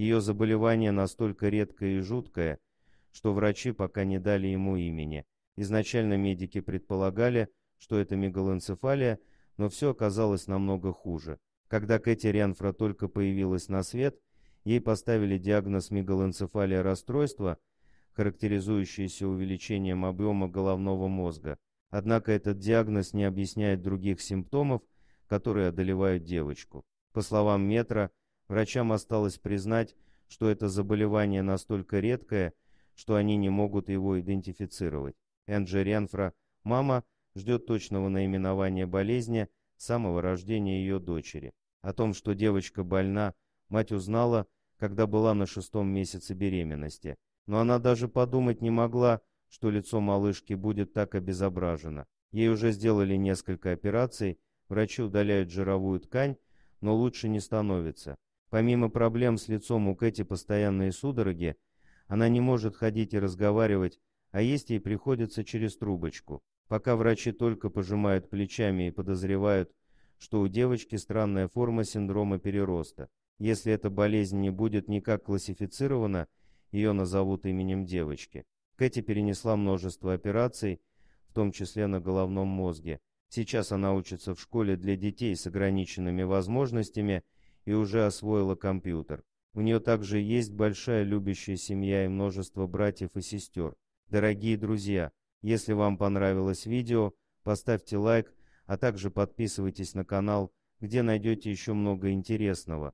Ее заболевание настолько редкое и жуткое, что врачи пока не дали ему имени. Изначально медики предполагали, что это мегалоэнцефалия, но все оказалось намного хуже. Когда Кэти Рянфра только появилась на свет, ей поставили диагноз мегалоэнцефалия расстройства, характеризующееся увеличением объема головного мозга. Однако этот диагноз не объясняет других симптомов, которые одолевают девочку. По словам Метра, Врачам осталось признать, что это заболевание настолько редкое, что они не могут его идентифицировать. Энджи Ренфра, мама, ждет точного наименования болезни с самого рождения ее дочери. О том, что девочка больна, мать узнала, когда была на шестом месяце беременности. Но она даже подумать не могла, что лицо малышки будет так обезображено. Ей уже сделали несколько операций, врачи удаляют жировую ткань, но лучше не становится. Помимо проблем с лицом у Кэти постоянные судороги, она не может ходить и разговаривать, а есть ей приходится через трубочку. Пока врачи только пожимают плечами и подозревают, что у девочки странная форма синдрома перероста. Если эта болезнь не будет никак классифицирована, ее назовут именем девочки. Кэти перенесла множество операций, в том числе на головном мозге. Сейчас она учится в школе для детей с ограниченными возможностями – и уже освоила компьютер. У нее также есть большая любящая семья и множество братьев и сестер. Дорогие друзья, если вам понравилось видео, поставьте лайк, а также подписывайтесь на канал, где найдете еще много интересного.